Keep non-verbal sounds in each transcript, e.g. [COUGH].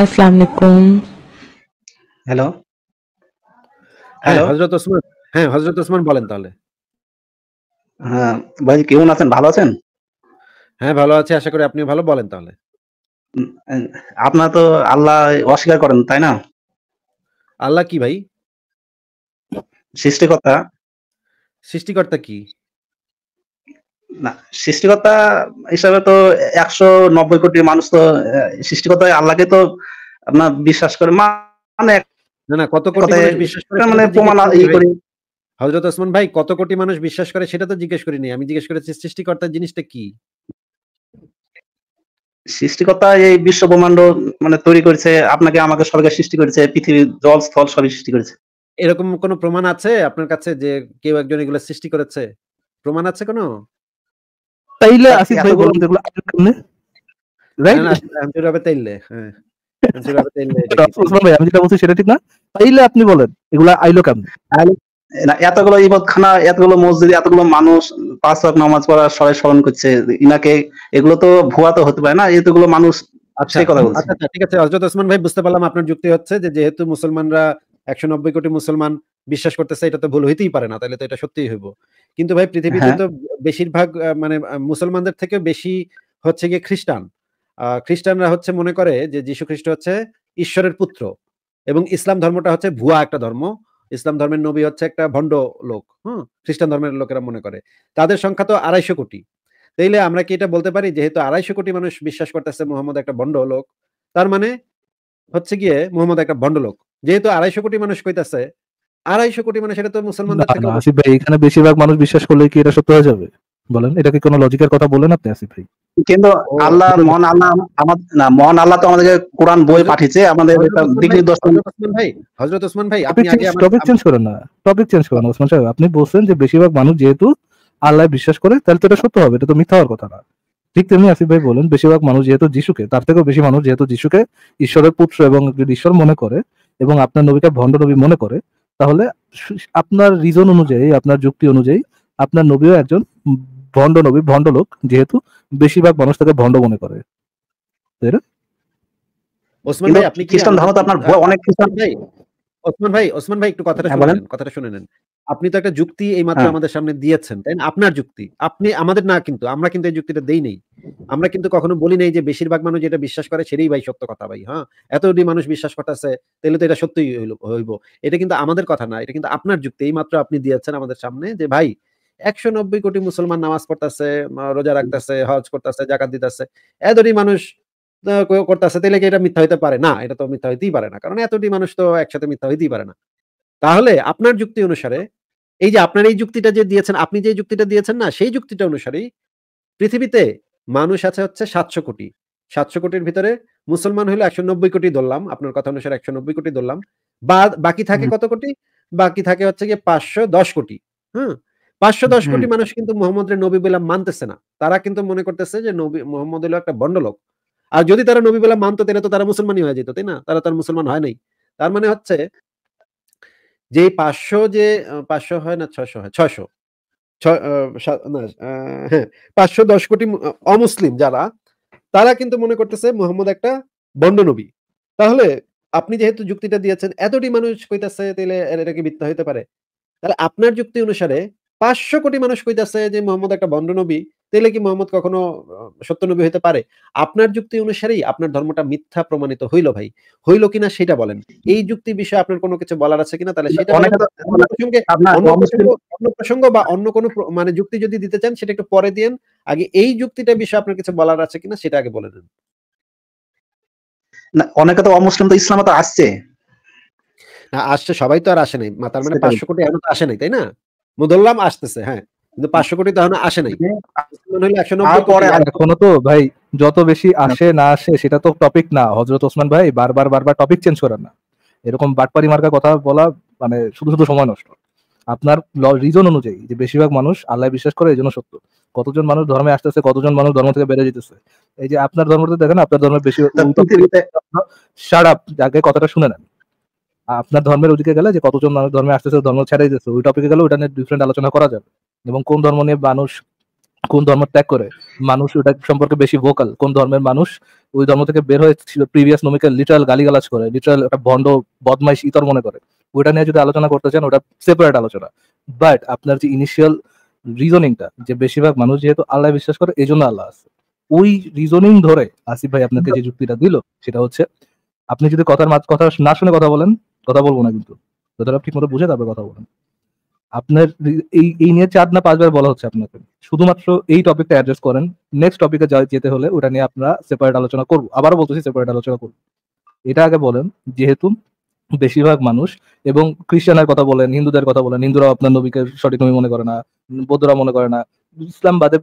আসসালামু আলাইকুম hello hello হযরত ওসমান হ্যাঁ হযরত ওসমান বলেন তাহলে হ্যাঁ ভাই কেমন আছেন ভালো আছেন হ্যাঁ ভালো আছি আশা করি আপনি ভালো বলেন তাহলে আপনার তো আল্লাহ অস্বীকার করেন তাই না আল্লাহ কি ভাই সৃষ্টিকর্তা সৃষ্টিকর্তা কি না সৃষ্টিকতা হিসাবে তো একশো নব্বই কোটি মানুষ তো সৃষ্টিকতা আল্লাহকে তো আপনার বিশ্বাস করে মানে না কত কোটি বিশ্বাস করে মানে প্রমাণ করি ওসমান ভাই কত কোটি মানুষ বিশ্বাস করে সেটা তো জিজ্ঞেস করিনি আমি জিজ্ঞেস করেছি সৃষ্টিকর্তা জিনিসটা কি সৃষ্টিকর্তা এই বিশ্ব ব্রহ্মাণ্ড মানে তৈরি করেছে আপনাকে আমাকে সরকার সৃষ্টি করেছে পৃথিবী জল স্থল সবই সৃষ্টি করেছে এরকম কোনো প্রমাণ আছে আপনার কাছে যে কেউ একজন এগুলো সৃষ্টি করেছে প্রমাণ আছে কোনো তাইলে আসিফ ভাই বলুন হ্যাঁ, কেমনে রাইট আমি তাইলে ইনাকে এগুলো তো ভুয়া তো হতে পারে না মানুষ আচ্ছা, আচ্ছা, আচ্ছা, ভাই বুঝতে পারলাম আপনার যুক্তি হচ্ছে যে যেহেতু মুসলমানরা একশো কোটি মুসলমান বিশ্বাস করতেছে এটা তো ভুল হইতেই পারে না তাহলে তো এটা সত্যিই হইব কিন্তু ভাই পৃথিবীতে হ্যাঁ। তো বেশিরভাগ মানে মুসলমানদের থেকে বেশি হচ্ছে গিয়ে খ্রিস্টান খ্রিস্টানরা হচ্ছে মনে করে যে যীশু খ্রিস্ট হচ্ছে ঈশ্বরের পুত্র এবং ইসলাম ধর্মটা হচ্ছে ভুয়া একটা ধর্ম ইসলাম ধর্মের নবী হচ্ছে একটা ভণ্ড লোক হম খ্রিস্টান ধর্মের লোকেরা মনে করে তাদের সংখ্যা তো আড়াইশো কোটি তাইলে আমরা কি এটা বলতে পারি যেহেতু আড়াইশো কোটি মানুষ বিশ্বাস করতেছে মোহাম্মদ একটা ভণ্ড লোক তার মানে হচ্ছে গিয়ে মোহাম্মদ একটা ভণ্ড লোক যেহেতু আড়াইশো কোটি মানুষ কইতাছে আড়াইশো কোটি মানে সেটা তো মুসলমানদের থেকে আসিফ ভাই এখানে বেশিরভাগ মানুষ বিশ্বাস করলে কি এটা সত্য হয়ে যাবে বলেন এটা কি কোনো লজিকের কথা বলেন আপনি আসিফ ভাই কিন্তু আল্লাহ মন আল্লাহ আমাদের না মন আল্লাহ তো আমাদেরকে কোরআন বই পাঠিয়েছে আমাদের দিক নির্দেশন ভাই হযরত ওসমান ভাই আপনি আগে টপিক চেঞ্জ করেন না টপিক চেঞ্জ করেন ওসমান সাহেব আপনি বলছেন যে বেশিরভাগ মানুষ যেহেতু আল্লাহ বিশ্বাস করে তাহলে তো এটা সত্য হবে এটা তো মিথ্যা হওয়ার কথা না ঠিক তেমনি আসিফ ভাই বলেন বেশিরভাগ মানুষ যেহেতু যিশুকে তার থেকেও বেশি মানুষ যেহেতু যিশুকে ঈশ্বরের পুত্র এবং ঈশ্বর মনে করে এবং আপনার নবীকে ভণ্ড নবী মনে করে তাহলে আপনার রিজন অনুযায়ী আপনার যুক্তি অনুযায়ী আপনার নবীও একজন ভণ্ড নবী ভণ্ড লোক যেহেতু বেশিরভাগ মানুষ তাকে ভণ্ড মনে করে তাই না ওসমান ভাই আপনি খ্রিস্টান ধর্ম তো আপনার অনেক খ্রিস্টান ভাই ওসমান ভাই ওসমান ভাই একটু কথাটা হ্যাঁ, কথাটা শুনে নেন আপনি তো একটা যুক্তি এই মাত্র হ্যাঁ। আমাদের সামনে দিয়েছেন তাই আপনার যুক্তি আপনি আমাদের না কিন্তু আমরা কিন্তু এই যুক্তিটা দেই নেই আমরা কিন্তু কখনো বলি নাই যে বেশিরভাগ মানুষ যেটা বিশ্বাস করে সেটাই ভাই সত্য কথা ভাই হ্যাঁ এত যদি মানুষ বিশ্বাস করতেছে তাহলে তো এটা সত্যই হইব এটা কিন্তু আমাদের কথা না এটা কিন্তু আপনার যুক্তি এই মাত্র আপনি দিয়েছেন আমাদের সামনে যে ভাই একশো নব্বই কোটি মুসলমান নামাজ পড়তেছে রোজা রাখতেছে হজ করতেছে জাকাত দিতেছে এতটি মানুষ করতেছে তাহলে কি এটা মিথ্যা হইতে পারে না এটা তো মিথ্যা হইতেই পারে না কারণ এতটি মানুষ তো একসাথে মিথ্যা হইতেই পারে না তাহলে আপনার যুক্তি অনুসারে এই যে আপনার এই যুক্তিটা যে দিয়েছেন আপনি যে যুক্তিটা দিয়েছেন না সেই যুক্তিটা অনুসারেই পৃথিবীতে মানুষ আছে হচ্ছে সাতশো কোটি সাতশো কোটির ভিতরে মুসলমান হলে একশো নব্বই কোটি ধরলাম আপনার কথা অনুসারে একশো নব্বই কোটি ধরলাম বা বাকি থাকে কত কোটি বাকি থাকে হচ্ছে গিয়ে পাঁচশো দশ কোটি হ্যাঁ পাঁচশো দশ কোটি মানুষ কিন্তু মোহাম্মদের নবী বেলা মানতেছে না তারা কিন্তু মনে করতেছে যে নবী মোহাম্মদ হলো একটা বন্ডলোক আর যদি তারা নবী বেলা মানতো তাহলে তো তারা মুসলমানই হয়ে যেত তাই না তারা তার মুসলমান হয় নাই তার মানে হচ্ছে যে পাঁচশো যে পাঁচশো হয় না ছশো হয় ছশো হ্যাঁ পাঁচশো দশ কোটি অমুসলিম যারা তারা কিন্তু মনে করতেছে মোহাম্মদ একটা বন্ডনবী তাহলে আপনি যেহেতু যুক্তিটা দিয়েছেন এতটি মানুষ কইতাছে তাহলে এটা কি মিথ্যা হইতে পারে তাহলে আপনার যুক্তি অনুসারে পাঁচশো কোটি মানুষ কইতাছে যে মোহাম্মদ একটা বন্ডনবী তাহলে কি মোহাম্মদ কখনো সত্যনবী হইতে পারে আপনার যুক্তি অনুসারেই আপনার ধর্মটা মিথ্যা প্রমাণিত হইল ভাই হইল কিনা সেটা বলেন এই যুক্তি বিষয়ে আপনার কোনো কিছু বলার আছে কিনা তাহলে সেটা অন্য প্রসঙ্গ বা অন্য কোনো মানে যুক্তি যদি দিতে চান সেটা একটু পরে দিয়েন আগে এই যুক্তিটা বিষয়ে আপনার কিছু বলার আছে কিনা সেটা আগে বলে দেন না অনেকে তো অমুসলিম তো ইসলাম তো আসছে না আসছে সবাই তো আর আসে নাই মাতার মানে পাঁচশো কোটি এমন আসে নাই তাই না মুদল্লাম আসতেছে হ্যাঁ কিন্তু পাঁচশো কোটি তখন আসে নাই হ্যাঁ। এখনো তো ভাই যত বেশি আসে না আসে সেটা তো টপিক না হজরত ওসমান ভাই বারবার বারবার টপিক চেঞ্জ করেন না এরকম বাটপারি মার্কা কথা বলা মানে শুধু শুধু সময় নষ্ট আপনার রিজন অনুযায়ী যে বেশিরভাগ মানুষ আল্লাহ বিশ্বাস করে এই জন্য সত্য কতজন মানুষ ধর্মে আসতেছে কতজন মানুষ ধর্ম থেকে বেড়ে যেতেছে এই যে আপনার ধর্মটা দেখেন আপনার ধর্মের বেশি সারা আগে কথাটা শুনে নেন আপনার ধর্মের ওদিকে গেলে যে কতজন মানুষ ধর্মে আসতেছে ধর্ম ছেড়ে যেতেছে ওই টপিকে গেলে ওটা নিয়ে ডিফারেন্ট আলোচনা করা যাবে এবং কোন ধর্ম নিয়ে মানুষ কোন ধর্ম ত্যাগ করে মানুষ ওটা সম্পর্কে বেশি ভোকাল কোন ধর্মের মানুষ ওই ধর্ম থেকে বের হয়ে প্রিভিয়াস নমিকে লিটারাল গালিগালাজ করে লিটারাল একটা ভণ্ড বদমাইশ ইতর মনে করে ওইটা নিয়ে যদি আলোচনা করতে চান ওটা সেপারেট আলোচনা বাট আপনার যে ইনিশিয়াল রিজনিংটা যে বেশিরভাগ মানুষ যেহেতু আল্লাহ বিশ্বাস করে এই জন্য আল্লাহ আছে ওই রিজনিং ধরে আসিফ ভাই আপনাকে যে যুক্তিটা দিল সেটা হচ্ছে আপনি যদি কথার কথা না শুনে কথা বলেন কথা বলবো না কিন্তু ঠিক মতো বুঝে তারপরে কথা বলেন আপনার এই এই নিয়ে চার না পাঁচবার বলা হচ্ছে আপনাকে শুধুমাত্র এই টপিকটা অ্যাড্রেস করেন নেক্সট টপিকে যেতে হলে ওটা নিয়ে আপনারা সেপারেট আলোচনা করব আবারও বলতেছি সেপারেট আলোচনা করব এটা আগে বলেন যেহেতু বেশিরভাগ মানুষ এবং খ্রিস্টানের কথা বলেন হিন্দুদের কথা বলেন হিন্দুরাও আপনার নবীকে সঠিক নবী মনে করে না বৌদ্ধরা মনে করে না ইসলাম বাদে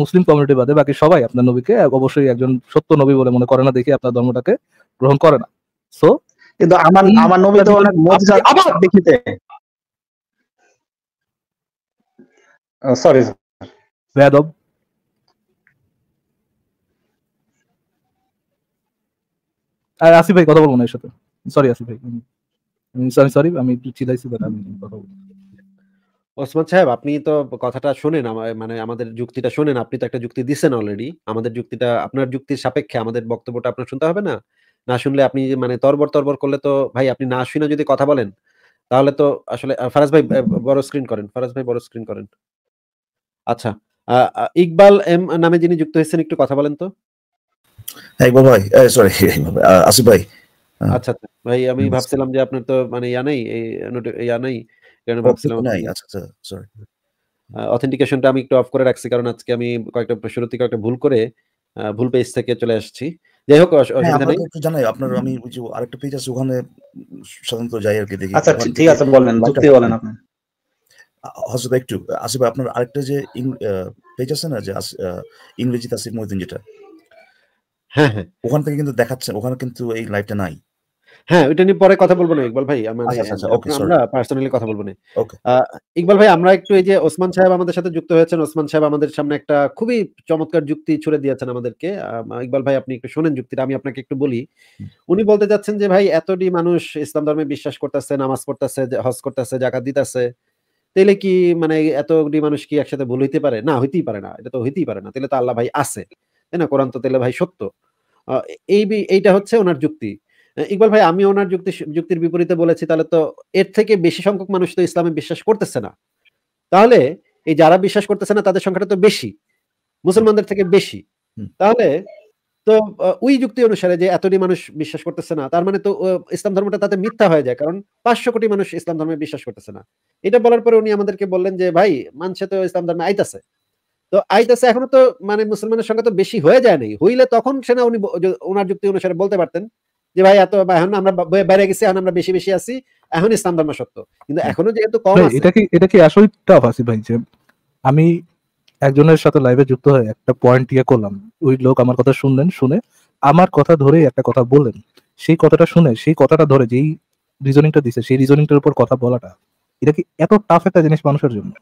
মুসলিম কমিউনিটি বাদে বাকি সবাই আপনার নবীকে অবশ্যই একজন সত্য নবী বলে মনে করে না দেখে আপনার ধর্মটাকে গ্রহণ করে না সো কিন্তু আমার আমার নবী তো অনেক দেখিতে সরি বেয়াদব আর আসিফ ভাই কথা বলবো না এর সাথে সরি আসিফ ভাই সরি সরি আমি একটু চিদাইছি বাট আমি কথা বলবো ওসমান সাহেব আপনি তো কথাটা শোনেন মানে আমাদের যুক্তিটা শোনেন আপনি তো একটা যুক্তি দিচ্ছেন অলরেডি আমাদের যুক্তিটা আপনার যুক্তির সাপেক্ষে আমাদের বক্তব্যটা আপনার শুনতে হবে না না শুনলে আপনি মানে তরবর তরবর করলে তো ভাই আপনি না শুনে যদি কথা বলেন তাহলে তো আসলে ফারাজ ভাই বড় স্ক্রিন করেন ফারাজ ভাই বড় স্ক্রিন করেন আচ্ছা ইকবাল এম নামে যিনি যুক্ত হয়েছেন একটু কথা বলেন তো ইকবাল ভাই সরি আসিফ ভাই আচ্ছা, আচ্ছা ভাই আমি ভাবছিলাম যে আপনার তো মানে ইয়া নেই ইয়া নেই ভাবছিলাম আচ্ছা সরি আচ্ছা, অথেন্টিকেশনটা আমি একটু অফ করে রাখছি কারণ আজকে আমি কয়েকটা থেকে কয়েকটা ভুল করে ভুল পেজ থেকে চলে আসছি যাই হোক হ্যাঁ, একটু জানাই আপনার আমি আরেকটা পেজ আছে ওখানে সাধারণত যাই আর কি দেখি আচ্ছা ঠিক আছে বলেন বলেন আপনি হজরত একটু আসিফ আপনার আরেকটা যে পেজ আছে না যে ইংরেজি আসিফ মহিদিন যেটা হ্যাঁ হ্যাঁ ওখান থেকে কিন্তু দেখাচ্ছে ওখানে কিন্তু এই লাইভটা নাই হ্যাঁ ওইটা নিয়ে পরে কথা বলবো না ইকবাল ভাই আচ্ছা, আচ্ছা, আচ্ছা, আমরা পার্সোনালি কথা বলবো না ইকবাল ভাই আমরা একটু এই যে ওসমান সাহেব আমাদের সাথে যুক্ত হয়েছেন ওসমান সাহেব আমাদের সামনে একটা খুবই চমৎকার যুক্তি ছুড়ে দিয়েছেন আমাদেরকে ইকবাল ভাই আপনি একটু শোনেন যুক্তিটা আমি আপনাকে একটু বলি উনি বলতে যাচ্ছেন যে ভাই এতটি মানুষ ইসলাম ধর্মে বিশ্বাস করতেছে নামাজ পড়তেছে হজ করতেছে জাকাত দিতেছে তাহলে কি মানে এতগুলি মানুষ কি একসাথে ভুল হইতে পারে না হইতেই পারে না এটা তো হইতেই পারে না তাহলে তো আল্লাহ ভাই আছে তাই না কোরআন তো তাহলে ভাই সত্য এই এইটা হচ্ছে ওনার যুক্তি ইকবাল ভাই আমি ওনার যুক্তি যুক্তির বিপরীতে বলেছি তাহলে তো এর থেকে বেশি সংখ্যক মানুষ তো ইসলামে বিশ্বাস করতেছে না তাহলে এই যারা বিশ্বাস করতেছে না তাদের সংখ্যাটা তো বেশি মুসলমানদের থেকে বেশি তাহলে তো ওই যুক্তি অনুসারে যে এতটি মানুষ বিশ্বাস করতেছে না তার মানে তো ইসলাম ধর্মটা তাতে মিথ্যা হয়ে যায় কারণ পাঁচশো কোটি মানুষ ইসলাম ধর্মে বিশ্বাস করতেছে না এটা বলার পরে উনি আমাদেরকে বললেন যে ভাই মানছে তো ইসলাম ধর্মে আইতাছে তো আইতাছে এখনো তো মানে মুসলমানের সংখ্যা তো বেশি হয়ে যায় নাই হইলে তখন সে না উনি ওনার যুক্তি অনুসারে বলতে পারতেন যে ভাই এত এখন আমরা বেড়ে গেছি এখন আমরা বেশি বেশি আছি এখন ইসলাম ধর্ম সত্য কিন্তু হ্যাঁ। এখনো যেহেতু কম এটা কি এটা কি আসলে টাফ আছে ভাই যে আমি একজনের সাথে লাইভে যুক্ত হয়ে একটা পয়েন্ট ইয়ে করলাম ওই লোক আমার কথা শুনলেন শুনে আমার কথা ধরে একটা কথা বললেন সেই কথাটা শুনে সেই কথাটা ধরে যেই রিজনিংটা দিছে সেই রিজনিংটার উপর কথা বলাটা এটা কি এত টাফ একটা জিনিস মানুষের জন্য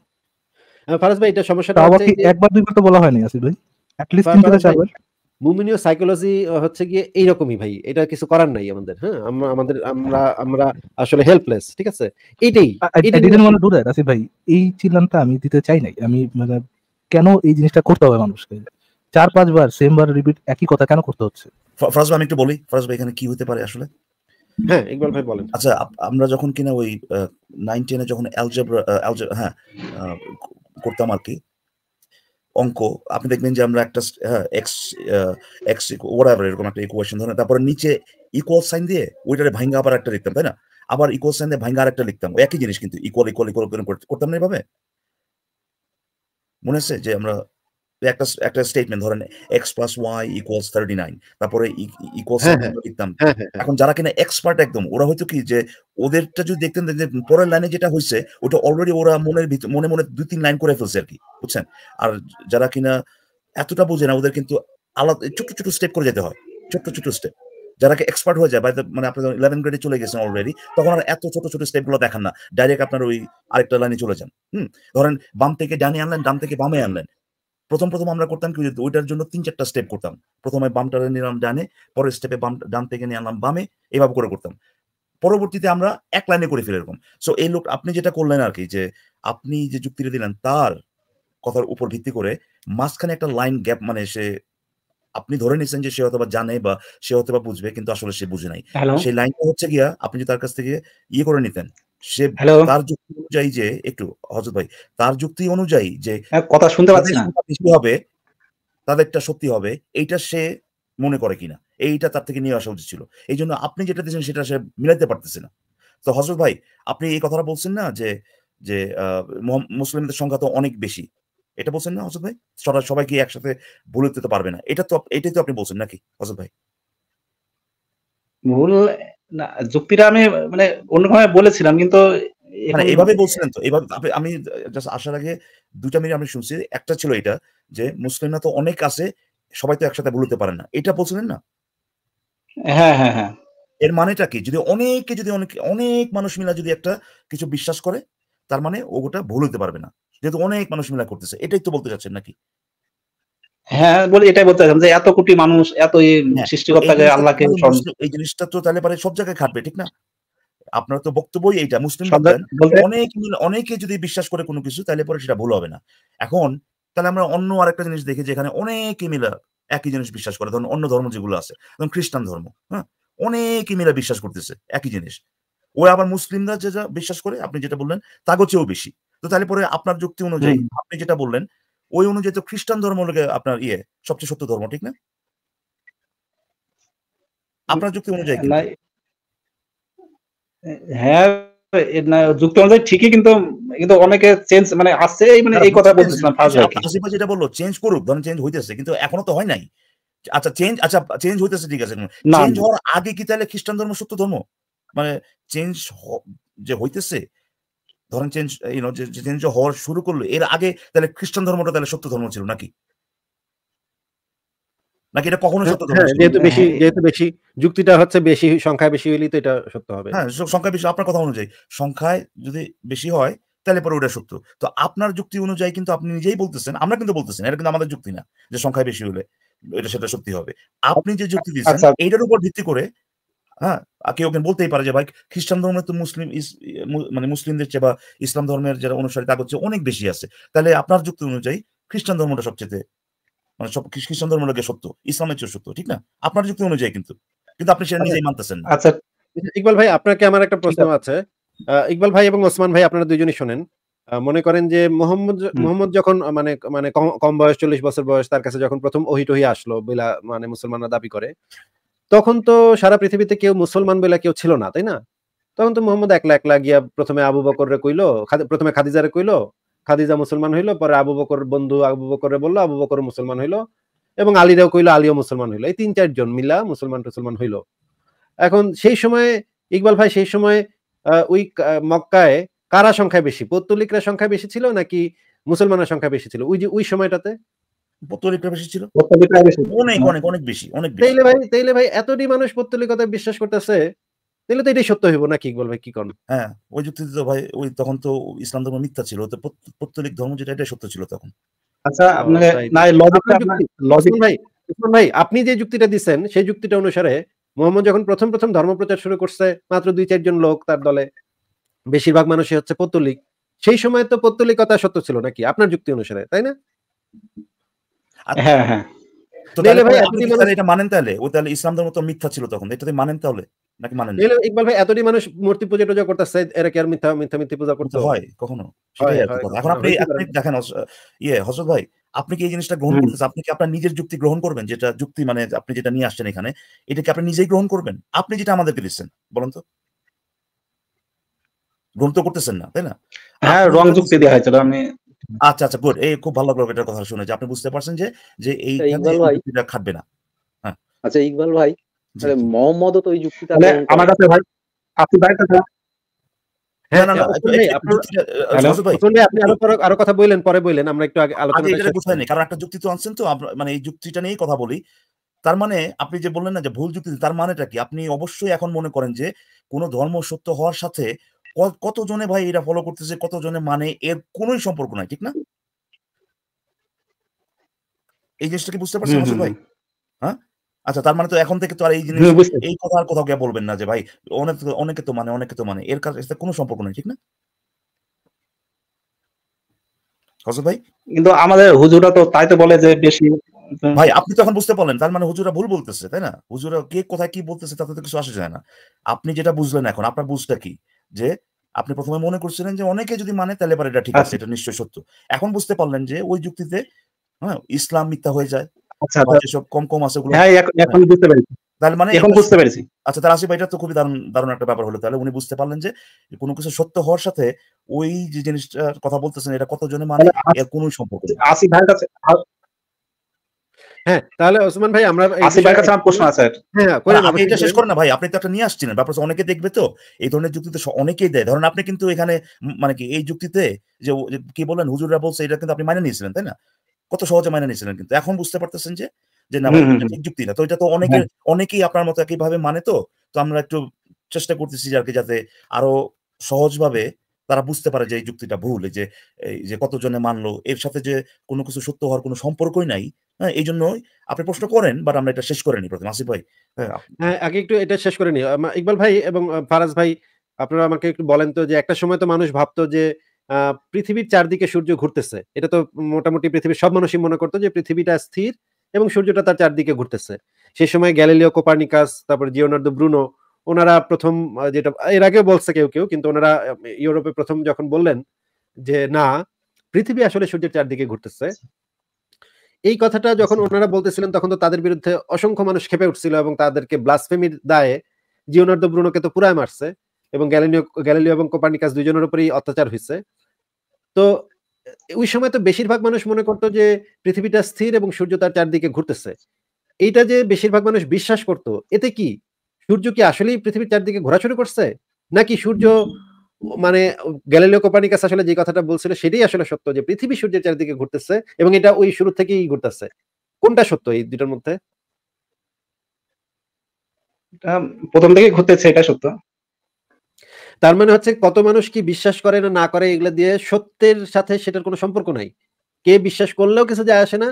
হ্যাঁ, ফারাজ ভাই এটা সমস্যাটা হচ্ছে একবার দুইবার তো বলা হয়নি আসিফ ভাই অ্যাট লিস্ট তিন থেকে চারবার মুমিনিও সাইকোলজি হচ্ছে গিয়ে এইরকমই ভাই এটা কিছু করার নাই আমাদের হ্যাঁ আমরা আমাদের আমরা আমরা আসলে হেল্পলেস ঠিক আছে এইটাই এইটা didn't want to do Asif ভাই এই চিল্লানটা আমি দিতে চাই নাই আমি মানে কেন এই জিনিসটা করতে হবে মানুষকে চার পাঁচবার সেম বার রিপিট একই কথা কেন করতে হচ্ছে ফরাজ আমি একটু বলি ফরাজ ভাই এখানে কি হতে পারে আসলে হ্যাঁ ইকবাল ভাই বলেন আচ্ছা আমরা যখন কিনা ওই নাইন টেনে যখন অ্যালজেব্রা হ্যাঁ করতাম আর কি অঙ্ক আপনি দেখবেন যে আমরা একটা হ্যাঁ এক্স এক্স ওয়ারাভার এরকম একটা ইকুয়েশন ধরেন তারপরে নিচে ইকুয়াল সাইন দিয়ে ওইটারে ভাঙ্গা আবার একটা লিখতাম তাই না আবার ইকুয়াল সাইন দিয়ে ভাঙ্গা আর একটা লিখতাম একই জিনিস কিন্তু ইকুয়াল ইকুয়াল ইকুয়াল করতাম না এভাবে মনে আছে যে আমরা একটা একটা স্টেটমেন্ট ধরেন X plus Y equals thirty nine তারপরে ইকুয়ালস e, হ্যাঁ, হ্যাঁ। লিখতাম হ্যাঁ, এখন যারা কিনা এক্সপার্ট একদম ওরা হয়তো কি যে ওদেরটা যদি দেখতেন যে পরের লাইনে যেটা হয়েছে ওটা অলরেডি ওরা মনের ভিতর মনে মনে দুই তিন লাইন করে ফেলছে আর কি বুঝছেন আর যারা কিনা এতটা বোঝে না ওদের কিন্তু আলাদা ছোট ছোট স্টেপ করে যেতে হয় ছোট্ট ছোট স্টেপ যারা এক্সপার্ট হয়ে যায় মানে আপনি যখন ইলেভেন গ্রেডে চলে গেছেন অলরেডি তখন আর এত ছোট ছোট স্টেপগুলো দেখান না ডাইরেক্ট আপনার ওই আরেকটা লাইনে চলে যান হুম ধরেন বাম থেকে ডানে আনলেন ডান থেকে বামে আনলেন প্রথম প্রথম আমরা করতাম কি ওইটার জন্য তিন চারটা স্টেপ করতাম প্রথমে বামটা নিলাম ডানে পরের স্টেপে বাম ডান থেকে নিয়ে আনলাম বামে এভাবে করে করতাম পরবর্তীতে আমরা এক লাইনে করে ফেলি এরকম সো এই লোক আপনি যেটা করলেন আর কি যে আপনি যে যুক্তিটা দিলেন তার কথার উপর ভিত্তি করে মাঝখানে একটা লাইন গ্যাপ মানে সে আপনি ধরে নিচ্ছেন যে সে হয়তো বা জানে বা সে হয়তো বা বুঝবে কিন্তু আসলে সে বুঝে নাই সেই লাইনটা হচ্ছে গিয়া আপনি যদি তার কাছ থেকে ইয়ে করে নিতেন সে তার যুক্তি অনুযায়ী যে একটু হজরত ভাই তার যুক্তি অনুযায়ী যে কথা শুনতে পাচ্ছি হবে তাদেরটা সত্যি হবে এইটা সে মনে করে কিনা এইটা তার থেকে নিয়ে আসা উচিত ছিল এই জন্য আপনি যেটা দিচ্ছেন সেটা সে মিলাইতে পারতেছে না তো হজরত ভাই আপনি এই কথাটা বলছেন না যে যে মুসলিমদের সংখ্যা তো অনেক বেশি এটা বলছেন না অসদ ভাই সবাই সবাইকে একসাথে ভুল দিতে পারবে না এটা তো এটাই তো আপনি বলছেন নাকি অসদ ভাই ভুল না যুক্তিটা আমি মানে অন্যভাবে বলেছিলাম কিন্তু মানে এভাবে বলছিলেন তো এভাবে আমি জাস্ট আসার আগে দুইটা মিনিট আমি শুনছি একটা ছিল এটা যে মুসলিমরা তো অনেক আছে সবাই তো একসাথে বলতে পারে না এটা বলছিলেন না হ্যাঁ হ্যাঁ হ্যাঁ এর মানেটা কি যদি অনেকে যদি অনেক অনেক মানুষ মিলা যদি একটা কিছু বিশ্বাস করে তার মানে ওটা ভুল হতে পারবে না যেহেতু অনেক মানুষ মিলা করতেছে এটাই তো বলতে চাচ্ছেন নাকি হ্যাঁ বলে এটাই বলতে চাচ্ছেন যে এত কোটি মানুষ এত হ্যাঁ, সৃষ্টিকর্তাকে আল্লাহকে এই জিনিসটা তো তাহলে পারে সব জায়গায় খাটবে ঠিক না আপনার তো বক্তব্যই এইটা মুসলিম অনেক অনেকে যদি বিশ্বাস করে কোনো কিছু তাহলে পরে সেটা ভুল হবে না এখন তাহলে আমরা অন্য আরেকটা জিনিস দেখি যেখানে অনেকে মিলা একই জিনিস বিশ্বাস করে ধরুন অন্য ধর্ম যেগুলো আছে ধরুন খ্রিস্টান ধর্ম হ্যাঁ অনেকে মিলা বিশ্বাস করতেছে একই জিনিস ওরা আবার মুসলিমরা যেটা বিশ্বাস করে আপনি যেটা বললেন তাগো চেয়েও বেশি তো তাহলে পরে আপনার যুক্তি অনুযায়ী আপনি যেটা বললেন ওই অনুযায়ী তো খ্রিস্টান ধর্ম আপনার ইয়ে সবচেয়ে সত্য ধর্ম ঠিক না আপনার যুক্তি অনুযায়ী হ্যাঁ চেঞ্জ মানে মানে হইতেছে কিন্তু এখনো তো হয় নাই আচ্ছা চেঞ্জ আচ্ছা চেঞ্জ হইতেছে ঠিক আছে আগে কি তাহলে খ্রিস্টান ধর্ম সত্য ধর্ম মানে চেঞ্জ যে হইতেছে ধরেন চেঞ্জ ইউনো চেঞ্জ হওয়ার শুরু করলো এর আগে তাহলে খ্রিস্টান ধর্মটা তাহলে সত্য ধর্ম ছিল নাকি নাকি এটা কখনো সত্য ধর্ম হ্যাঁ, যেহেতু বেশি হ্যাঁ। যেহেতু বেশি যুক্তিটা হচ্ছে বেশি সংখ্যা বেশি তো এটা সত্য হবে হ্যাঁ সংখ্যা বেশি আপনার কথা অনুযায়ী সংখ্যায় যদি বেশি হয় তাহলে পরে ওটা সত্য তো আপনার যুক্তি অনুযায়ী কিন্তু আপনি নিজেই বলতেছেন আমরা কিন্তু বলতেছি না এটা কিন্তু আমাদের যুক্তি না যে সংখ্যায় বেশি হলে এটা সেটা সত্যি হবে আপনি যে যুক্তি আচ্ছা। দিচ্ছেন এটার উপর ভিত্তি করে হ্যাঁ কেউ বলতেই পারে যে ভাই খ্রিস্টান ধর্মের তো মুসলিম মানে মুসলিমদের চেয়ে বা ইসলাম ধর্মের যারা অনুসারী তা চেয়ে অনেক বেশি আছে তাহলে আপনার যুক্তি অনুযায়ী খ্রিস্টান ধর্মটা সবচেয়ে মানে সব খ্রিস্টান ধর্মটাকে সত্য ইসলামের চেয়ে সত্য ঠিক না আপনার যুক্তি অনুযায়ী কিন্তু কিন্তু আপনি সেটা নিজেই আচ্ছা। মানতেছেন আচ্ছা ইকবাল ভাই আপনাকে আমার একটা প্রশ্ন আছে ইকবাল ভাই এবং ওসমান ভাই আপনারা দুজনই শোনেন মনে করেন যে মোহাম্মদ মোহাম্মদ যখন মানে মানে কম বয়স চল্লিশ বছর বয়স তার কাছে যখন প্রথম ওহি টহি আসলো বেলা মানে মুসলমানরা দাবি করে তখন তো সারা পৃথিবীতে কেউ মুসলমান বলে কেউ ছিল না তাই না তখন তো মোহাম্মদ একলা একলা গিয়া প্রথমে আবু বকররে কইলো প্রথমে খাদিজারে কইলো খাদিজা মুসলমান হইলো পরে আবু বকর বন্ধু আবু বকরে বললো আবু বকর মুসলমান হইলো এবং আলীরাও কইলো আলীও মুসলমান হইলো এই তিন চারজন মিলা মুসলমান টুসলমান হইলো এখন সেই সময়ে ইকবাল ভাই সেই সময় ওই মক্কায় কারা সংখ্যা বেশি পৌত্তলিকরা সংখ্যা বেশি ছিল নাকি মুসলমানের সংখ্যা বেশি ছিল ওই যে ওই সময়টাতে এতটি মানুষ বিশ্বাস করতেছে তো এটাই সত্য বলবে কি করবে হ্যাঁ, তখন তো ইসলাম ধর্ম মিথ্যা ছিল পত্তলিক ধর্ম আচ্ছা, ভাই আপনি যে যুক্তিটা দিচ্ছেন সেই যুক্তিটা অনুসারে মোহাম্মদ যখন প্রথম প্রথম ধর্ম প্রচার শুরু করছে মাত্র দুই চারজন লোক তার দলে বেশিরভাগ মানুষই হচ্ছে পত্তলিক সেই সময় তো পত্তলিকতা সত্য ছিল নাকি আপনার যুক্তি অনুসারে তাই না আচ্ছা। হ্যাঁ, হ্যাঁ। এটা মানেন তাহলে ইসলাম ধর্ম মিথ্যা ছিল তখন এটা মানেন তাহলে নাকি মানুষ করতেছে এরা কি আর মিথ্যা মিথ্যা করতে হয় কখনো এখন আপনি দেখেন ইয়ে ভাই আপনি কি এই জিনিসটা গ্রহণ করতেছেন আপনি কি আপনার নিজের যুক্তি গ্রহণ করবেন যেটা যুক্তি মানে আপনি যেটা নিয়ে আসছেন এখানে এটাকে আপনি নিজেই গ্রহণ করবেন আপনি যেটা আমাদেরকে দিচ্ছেন বলুন তো গ্রহণ তো করতেছেন না তাই না হ্যাঁ রং যুক্তি দেওয়া হয়েছিল আমি আচ্ছা আচ্ছা গুড এই খুব ভালো লাগলো এটার কথা শুনে যে আপনি বুঝতে পারছেন যে যে আচ্ছা, এই খাটবে না হ্যাঁ। আচ্ছা ইকবাল ভাই মোহাম্মদও তো এই যুক্তিটা মানে আমার কাছে ভাই আপনি ভাই কথা হ্যাঁ, হ্যাঁ, আরো কথা বললেন পরে বললেন আমরা একটা যুক্তি আনছেন তো মানে এই যুক্তিটা নিয়েই কথা বলি তার মানে আপনি যে বললেন না যে ভুল যুক্তি তার মানেটা কি আপনি অবশ্যই এখন মনে করেন যে কোনো ধর্ম সত্য হওয়ার সাথে কতজনে ভাই এরা ফলো করতেছে কতজনে মানে এর কোন সম্পর্ক নাই ঠিক না এই জিনিসটা কি বুঝতে পারছেন ভাই হ্যাঁ আচ্ছা তার মানে তো এখন থেকে তো আর এই জিনিস এই কথা আর কোথাও গিয়ে বলবেন না যে ভাই অনেক অনেকে তো মানে অনেকে তো মানে এর কাছে কোনো সম্পর্ক নেই ঠিক না ভাই কিন্তু আমাদের হুজুরা তো তাই তো বলে যে বেশি ভাই আপনি বুঝতে পারলেন তার মানে হুজুরা ভুল বলতেছে তাই না হুজুরা কে কোথায় কি বলতেছে তাতে তো কিছু আসে যায় না আপনি যেটা বুঝলেন এখন আপনার বুঝটা কি যে আপনি প্রথমে মনে করছিলেন যে অনেকে যদি মানে তাহলে এবার এটা ঠিক আছে আচ্ছা। এটা নিশ্চয় সত্য এখন বুঝতে পারলেন যে ওই যুক্তিতে হ্যাঁ ইসলাম মিথ্যা হয়ে যায় আচ্ছা, আচ্ছা। যেসব কম কম আছে হ্যাঁ, হ্যাঁ। এখন বুঝতে পারছি তাহলে মানে এখন বুঝতে পেরেছি আচ্ছা তাহলে আসিফ এটা তো খুবই দারুণ দারুণ একটা ব্যাপার হলো তাহলে উনি বুঝতে পারলেন যে কোনো কিছু সত্য হওয়ার সাথে ওই যে জিনিসটার কথা বলতেছেন এটা কতজনে মানে এর কোনো সম্পর্ক আসিফ ভাইয়ের কাছে হ্যাঁ তাহলে ওসমান ভাই আমরা আসিফের কাছে আমার প্রশ্ন আছে হ্যাঁ আপনি এটা শেষ করেন না ভাই আপনি তো একটা নিয়ে আসছিলেন ব্যাপার অনেকে দেখবে তো এই ধরনের যুক্তিতে অনেকেই দেয় ধরুন আপনি কিন্তু এখানে মানে কি এই যুক্তিতে যে কি বলেন হুজুররা বলছে এটা কিন্তু আপনি মানে নিয়েছিলেন তাই না কত সহজে মানে নিয়েছিলেন কিন্তু এখন বুঝতে পারতেছেন যে যে না যুক্তি না তো এটা তো অনেকে হ্যাঁ। অনেকেই আপনার মতো একইভাবে মানে তো তো আমরা একটু চেষ্টা করতেছি আর কি যাতে আরো সহজভাবে তারা বুঝতে পারে যে এই যুক্তিটা ভুল যে যে কতজনে মানলো এর সাথে যে কোনো কিছু সত্য হওয়ার কোনো সম্পর্কই নাই হ্যাঁ, এই জন্য আপনি প্রশ্ন করেন বাট আমরা এটা শেষ করে নি প্রথম আসিফ ভাই হ্যাঁ।, হ্যাঁ আগে একটু এটা শেষ করে নি ইকবাল ভাই এবং ফারাজ ভাই আপনারা আমাকে একটু বলেন তো যে একটা সময় তো মানুষ ভাবতো যে পৃথিবীর চারদিকে সূর্য ঘুরতেছে এটা তো মোটামুটি পৃথিবীর সব মানুষই মনে করতো যে পৃথিবীটা স্থির এবং সূর্যটা তার চারদিকে ঘুরতেছে সেই সময় গ্যালিলিও কোপার্নিকাস তারপর জিওনার্দো ব্রুনো ওনারা প্রথম যেটা এর আগেও বলছে কেউ কেউ কিন্তু ওনারা ইউরোপে প্রথম যখন বললেন যে না পৃথিবী আসলে সূর্যের চারদিকে ঘুরতেছে এই কথাটা যখন ওনারা বলতেছিলেন তখন তো তাদের বিরুদ্ধে অসংখ্য মানুষ খেপে উঠছিল এবং তাদেরকে ব্লাসফেমির দায়ে জিওনার্দো ব্রুনোকে তো পুরায় মারছে এবং গ্যালিনিও গ্যালিলিও এবং কোপার্নিকাস দুজনের উপরেই অত্যাচার হয়েছে তো ওই সময় তো বেশিরভাগ মানুষ মনে করতো যে পৃথিবীটা স্থির এবং সূর্য তার চারদিকে ঘুরতেছে এইটা যে বেশিরভাগ মানুষ বিশ্বাস করত এতে কি সূর্য কি আসলেই পৃথিবীর চারদিকে ঘোরাছড়ি করছে নাকি সূর্য মানে গ্যালিলিও কোপানিকাস আসলে যে কথাটা বলছিল সেটাই আসলে সত্য যে পৃথিবী সূর্যের চারিদিকে ঘুরতেছে এবং এটা ওই শুরু থেকেই ঘুরতেছে কোনটা সত্য এই দুটার মধ্যে প্রথম থেকে ঘুরতেছে এটা সত্য তার মানে হচ্ছে কত মানুষ কি বিশ্বাস করে না না করে এগুলো দিয়ে সত্যের সাথে সেটার কোনো সম্পর্ক নাই কে বিশ্বাস করলেও কিছু যায় আসে না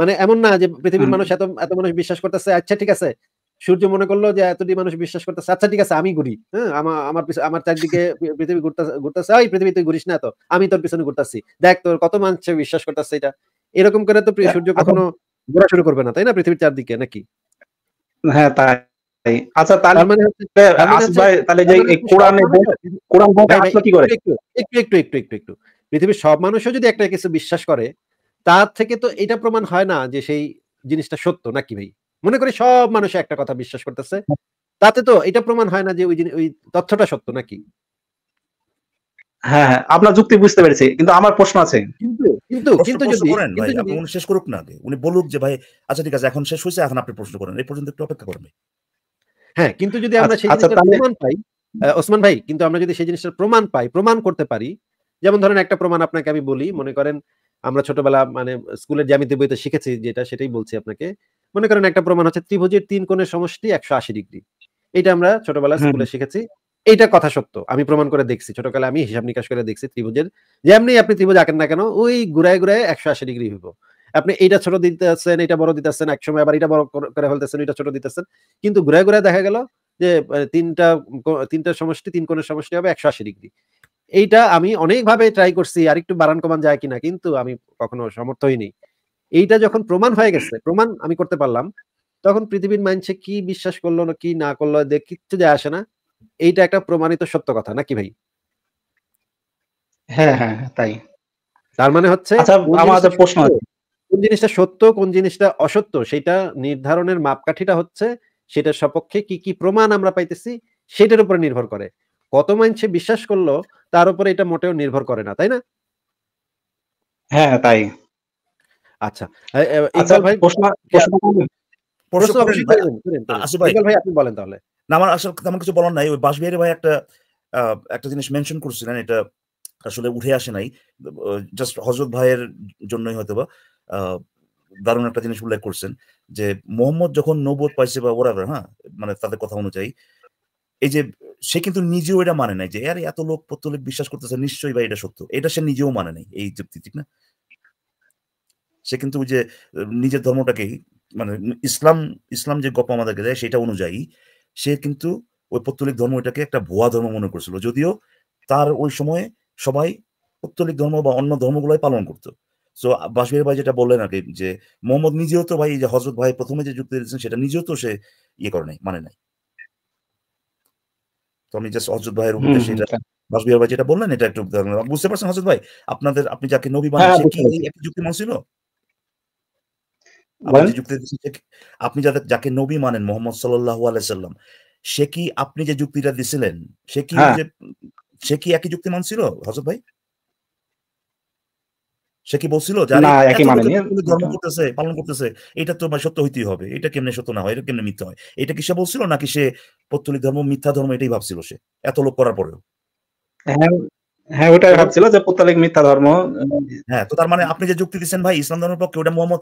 মানে এমন না যে পৃথিবীর মানুষ এত এত মানুষ বিশ্বাস করতেছে আচ্ছা ঠিক আছে সূর্য মনে করলো যে এতটি মানুষ বিশ্বাস করতেছে আচ্ছা ঠিক আছে আমি ঘুরি হ্যাঁ আমার আমার আমার চারদিকে পৃথিবী ঘুরতেছে ওই পৃথিবী তুই ঘুরিস না তো আমি তোর পিছনে ঘুরতেছি দেখ তোর কত মানুষ বিশ্বাস করতেছে এটা এরকম করে তো হ্যাঁ, সূর্য কখনো ঘোরা শুরু করবে না তাই না পৃথিবীর চারদিকে নাকি হ্যাঁ তাই আচ্ছা তাহলে যদি একটা কিছু বিশ্বাস করে তার থেকে তো এটা প্রমাণ হয় না যে সেই জিনিসটা সত্য নাকি ভাই মনে করি সব মানুষ একটা কথা বিশ্বাস করতেছে তাতে তো এটা প্রমাণ হয় না যে ওই ওই তথ্যটা সত্য নাকি হ্যাঁ, হ্যাঁ আপনার যুক্তি বুঝতে পেরেছি কিন্তু আমার প্রশ্ন আছে কিন্তু কিন্তু যদি আপনি শেষ করুক না উনি বলুক যে ভাই আচ্ছা ঠিক আছে এখন শেষ হয়েছে এখন আপনি প্রশ্ন করেন এই পর্যন্ত একটু অপেক্ষা করবে হ্যাঁ কিন্তু যদি আমরা আচ্ছা, সেই আচ্ছা, জিনিসটা প্রমাণ পাই ওসমান ভাই কিন্তু আমরা যদি সেই জিনিসটার প্রমাণ পাই প্রমাণ করতে পারি যেমন ধরেন একটা প্রমাণ আপনাকে আমি বলি মনে করেন আমরা ছোটবেলা মানে স্কুলের জ্যামিতি বইতে শিখেছি যেটা সেটাই বলছি আপনাকে মনে করেন একটা প্রমাণ হচ্ছে ত্রিভুজের তিন কোণের সমষ্টি একশো আশি ডিগ্রি এটা আমরা ছোটবেলা স্কুলে শিখেছি এটা কথা সত্য আমি প্রমাণ করে দেখছি ছোটকালে আমি হিসাব নিকাশ করে দেখছি ত্রিভুজের যেমনি আপনি ত্রিভুজ আঁকেন না কেন ওই ঘুরায় ঘুরায় একশো আশি ডিগ্রি হইব আপনি এটা ছোট দিতেছেন এটা বড় দিতেছেন একসময় আবার এটা বড় করে ফেলতেছেন এটা ছোট দিতেছেন কিন্তু ঘুরায় ঘুরায় দেখা গেল যে তিনটা তিনটা সমষ্টি তিন কোণের সমষ্টি হবে একশো আশি ডিগ্রি এইটা আমি অনেকভাবে ট্রাই করছি আর একটু বাড়ান কমান যায় কিনা কিন্তু আমি কখনো সমর্থ হইনি এইটা যখন প্রমাণ হয়ে গেছে প্রমাণ আমি করতে পারলাম তখন পৃথিবীর মানুষে কি বিশ্বাস করলো না কি না করলো কিচ্ছু যায় আসে না এইটা একটা প্রমাণিত সত্য কথা নাকি ভাই হ্যাঁ হ্যাঁ তাই তার মানে হচ্ছে আচ্ছা, কোন জিনিসটা সত্য কোন জিনিসটা অসত্য সেটা নির্ধারণের মাপকাঠিটা হচ্ছে সেটার সপক্ষে কি কি প্রমাণ আমরা পাইতেছি সেটার উপরে নির্ভর করে কত মানুষে বিশ্বাস করলো তার উপরে এটা মোটেও নির্ভর করে না তাই না হ্যাঁ তাই আচ্ছা, আচ্ছা ভাই একটা জিনিস মেনশন এটা আসলে উঠে আসে নাই হয়তো বা দারুণ একটা জিনিস উল্লেখ করছেন যে মোহাম্মদ যখন নবোধ পাইছে বা ওরা হ্যাঁ মানে তাদের কথা অনুযায়ী এই যে সে কিন্তু নিজেও এটা মানে নাই যে আরে এত লোক প্রত্যেক বিশ্বাস করতেছে নিশ্চয়ই বা এটা সত্য এটা সে নিজেও মানে নাই এই যুক্তি ঠিক না সে কিন্তু যে নিজের ধর্মটাকেই মানে ইসলাম ইসলাম যে গপ আমাদেরকে দেয় সেটা অনুযায়ী সে কিন্তু ওই পত্তলিক ধর্ম এটাকে একটা ভুয়া ধর্ম মনে করছিল যদিও তার ওই সময়ে সবাই পত্তলিক ধর্ম বা অন্য ধর্মগুলোই পালন করত তো বাসবির ভাই যেটা বললেন আগে যে মোহাম্মদ নিজেও তো ভাই যে হজরত ভাই প্রথমে যে যুক্তি দিয়েছেন সেটা নিজেও তো সে ইয়ে করে নাই মানে নাই তো আমি জাস্ট হজরত ভাইয়ের উদ্দেশ্যে সেটা হ্যাঁ। ভাই যেটা বললেন এটা একটু বুঝতে পারছেন হজরত ভাই আপনাদের আপনি যাকে নবী হ্যাঁ, বানিয়েছেন কি একটি যুক্তি মানছিল আপনি যাদের যাকে নবী মানেন মোহাম্মদ সাল্লাহ আলাইসাল্লাম সে কি আপনি যে যুক্তিটা দিছিলেন সে কি হ্যাঁ। সে কি একই যুক্তি মানছিল হজরত ভাই সে কি বলছিল ধর্ম করতেছে পালন করতেছে এটা তো সত্য হইতেই হবে এটা কেমনে সত্য না হয় এটা কেমনে মিথ্যা হয় এটা কি সে বলছিল নাকি সে পত্তলিক ধর্ম মিথ্যা ধর্ম এটাই ভাবছিল সে এত লোক করার পরেও হ্যাঁ, হ্যাঁ ওটাই ভাবছিল যে প্রত্যেক মিথ্যা ধর্ম হ্যাঁ তো তার মানে আপনি যে যুক্তি দিচ্ছেন ভাই ইসলাম ধর্মের পক্ষে ওটা মোহাম্মদ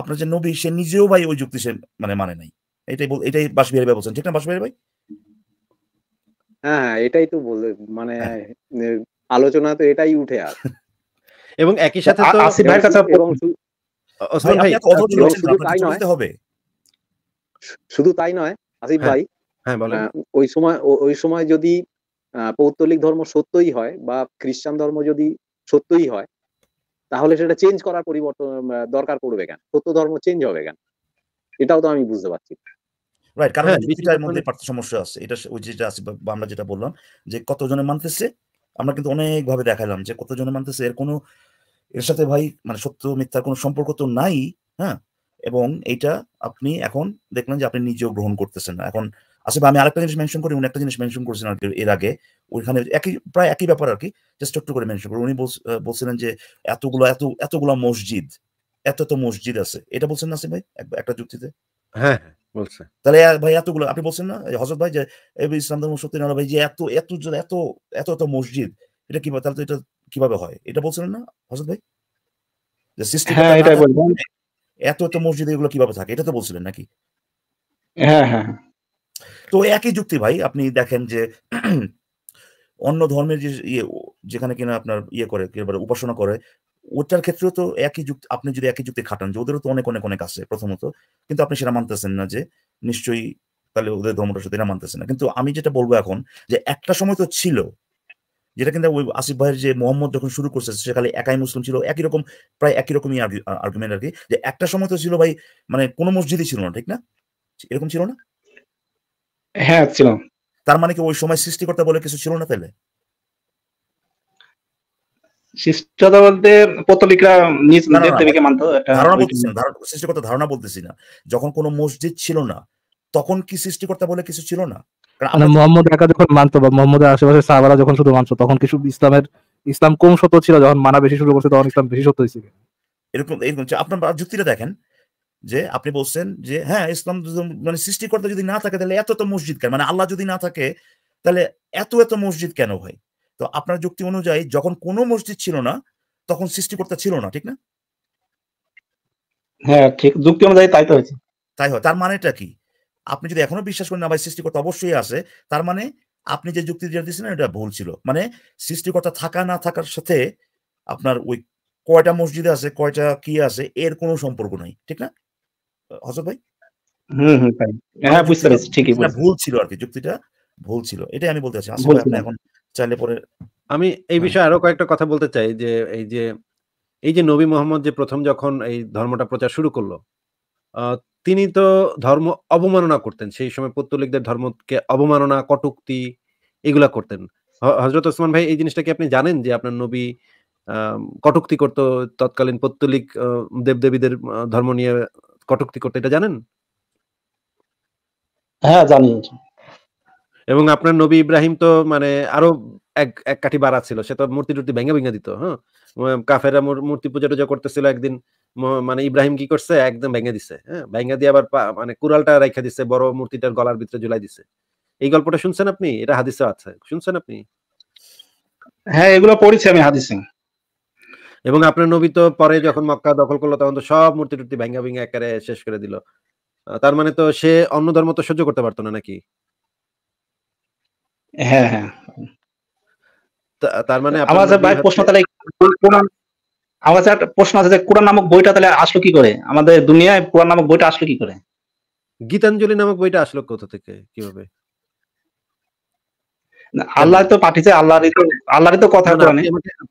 আপনার যে নবী সে নিজেও ভাই ওই যুক্তি সে মানে মানে নাই এটাই এটাই বাসবিহারি ভাই বলছেন ঠিক না বাসবিহারি ভাই হ্যাঁ এটাই তো বলে মানে হ্যাঁ। আলোচনা তো এটাই উঠে আর [LAUGHS] এবং একই সাথে তো আসিফ ভাইয়ের কাছে ভাই হবে শুধু তাই নয় আসিফ হ্যাঁ। ভাই হ্যাঁ ওই সময় ওই সময় যদি পৌত্তলিক ধর্ম সত্যই হয় বা খ্রিস্টান ধর্ম যদি সত্যই হয় তাহলে সেটা চেঞ্জ করার পরিবর্তন দরকার পড়বে কেন সত্য ধর্ম চেঞ্জ হবে কেন এটাও তো আমি বুঝতে পারছি রাইট কারণ হ্যাঁ, দুইটার মধ্যে সমস্যা আছে এটা ওই যেটা আছে আমরা যেটা বললাম যে কতজনে মানতেছে আমরা কিন্তু অনেক ভাবে দেখালাম যে কতজনে মানতেছে এর কোনো এর সাথে ভাই মানে সত্য মিথ্যার কোনো সম্পর্ক তো নাই হ্যাঁ এবং এটা আপনি এখন দেখলেন যে আপনি নিজেও গ্রহণ করতেছেন না এখন আসলে আচ্ছা আমি আরেকটা জিনিস মেনশন করি উনি একটা জিনিস মেনশন করছেন আর কি এর আগে ওইখানে একই প্রায় একই ব্যাপার আর কি জাস্ট একটু করে মেনশন করি উনি বলছিলেন যে এতগুলো এত এতগুলো মসজিদ এত এত মসজিদ আছে এটা বলছেন না ভাই একটা যুক্তিতে হ্যাঁ, হ্যাঁ তাহলে ভাই এতগুলো আপনি বলছেন না হজরত ভাই যে ইসলাম ধর্ম সত্যি না ভাই যে এত এত এত এত এত মসজিদ এটা কিভাবে তাহলে তো এটা কিভাবে হয় এটা বলছিলেন না হজরত ভাই যে সিস্টেম হ্যাঁ, এত এত মসজিদ এগুলো কিভাবে থাকে এটা তো বলছিলেন নাকি হ্যাঁ হ্যাঁ, হ্যাঁ। তো একই যুক্তি ভাই আপনি দেখেন যে [CLEARS THROAT] অন্য ধর্মের যে ইয়ে যেখানে কিনা আপনার ইয়ে করে উপাসনা করে ওটার ক্ষেত্রেও তো একই যুক্তি আপনি যদি একই যুক্তি খাটান যে ওদেরও তো অনেক অনেক অনেক আছে প্রথমত কিন্তু আপনি সেটা মানতেছেন না যে নিশ্চয়ই তাহলে ওদের ধর্মটা সত্যি না মানতেছে না কিন্তু আমি যেটা বলবো এখন যে একটা সময় তো ছিল যেটা কিন্তু ওই আসিফ ভাইয়ের যে মোহাম্মদ যখন শুরু করছে সেখানে একাই মুসলিম ছিল একই রকম প্রায় একই রকমই আর্গুমেন্ট আর কি যে একটা সময় তো ছিল ভাই মানে কোনো মসজিদই ছিল না ঠিক না এরকম ছিল না হ্যাঁ ছিল তার মানে কি ওই সময় করতে বলে কিছু ছিল না তাহলে বলতে নিজ মানতো ধারণা বলতেছি না যখন কোনো মসজিদ ছিল না তখন কি সৃষ্টিকর্তা বলে কিছু ছিল না মানে মোহাম্মদ একা যখন মানতো বা মোহাম্মদের আশেপাশে সাহাবারা যখন শুধু মানতো তখন কিছু ইসলামের ইসলাম কম সত্য ছিল যখন মানা বেশি শুরু করছে তখন ইসলাম বেশি সত্য হয়েছিল এরকম এরকম আচ্ছা, আপনার যুক্তিটা দেখেন যে আপনি বলছেন যে হ্যাঁ ইসলাম মানে সৃষ্টিকর্তা যদি না থাকে তাহলে এত তো মসজিদ কেন মানে আল্লাহ যদি না থাকে তাহলে এত এত মসজিদ কেন ভাই তো আপনার যুক্তি অনুযায়ী যখন কোনো মসজিদ ছিল না তখন সৃষ্টিকর্তা ছিল না ঠিক না হ্যাঁ ঠিক যুক্তি অনুযায়ী তাই তো হয়েছে তাই হয় তার মানেটা কি আপনি যদি এখনো বিশ্বাস করেন না ভাই সৃষ্টিকর্তা অবশ্যই আছে তার মানে আপনি যে যুক্তি যেটা দিয়েছিলেন এটা ভুল ছিল মানে সৃষ্টিকর্তা থাকা না থাকার সাথে আপনার ওই কয়টা মসজিদ আছে কয়টা কি আছে এর কোনো সম্পর্ক নাই ঠিক না ভাই হ্যাঁ, হ্যাঁ, ভুল ছিল আর কি যুক্তিটা ভুল ছিল এটাই আমি বলতে চাচ্ছি এখন চাইলে পরে আমি এই হ্যাঁ। বিষয়ে আরো কয়েকটা কথা বলতে চাই যে এই যে এই যে নবী মোহাম্মদ যে প্রথম যখন এই ধর্মটা প্রচার শুরু করলো তিনি তো ধর্ম অবমাননা করতেন সেই সময় পত্তলিকদের ধর্মকে অবমাননা কটুক্তি এগুলা করতেন হজরত ওসমান ভাই এই জিনিসটা কি আপনি জানেন যে আপনার নবী কটুক্তি করতো তৎকালীন পত্তলিক দেবদেবীদের ধর্ম নিয়ে কটুক্তি করতে এটা জানেন হ্যাঁ জানি এবং আপনার নবী ইব্রাহিম তো মানে আরো এক এক কাঠি বাড়া ছিল সে তো মূর্তি টুর্তি ভেঙে ভেঙে দিত হ্যাঁ কাফেরা মূর্তি পূজা টুজা করতেছিল একদিন মানে ইব্রাহিম কি করছে একদম ভেঙে দিছে হ্যাঁ ভেঙে দিয়ে আবার মানে কুড়ালটা রেখে দিছে বড় মূর্তিটার গলার ভিতরে ঝুলাই দিছে এই গল্পটা শুনছেন আপনি এটা হাদিসে আছে শুনছেন আপনি হ্যাঁ এগুলো পড়েছি আমি হাদিসিং এবং আপনার নবী তো পরে যখন মক্কা দখল করলো তখন তো সব মূর্তি টুর্তি ভাঙ্গা ভেঙ্গা একারে শেষ করে দিল তার মানে তো সে অন্য ধর্ম তো সহ্য করতে পারতো না নাকি হ্যাঁ হ্যাঁ তার মানে আমার ভাই প্রশ্ন আছে যে কোরআন নামক বইটা তাহলে আসলো কি করে আমাদের দুনিয়ায় কোরআন নামক বইটা আসলো কি করে গীতাঞ্জলি নামক বইটা আসলো কোথা থেকে কিভাবে আল্লাহ তো পাঠিয়েছে আল্লাহরই তো আল্লাহরই তো কথা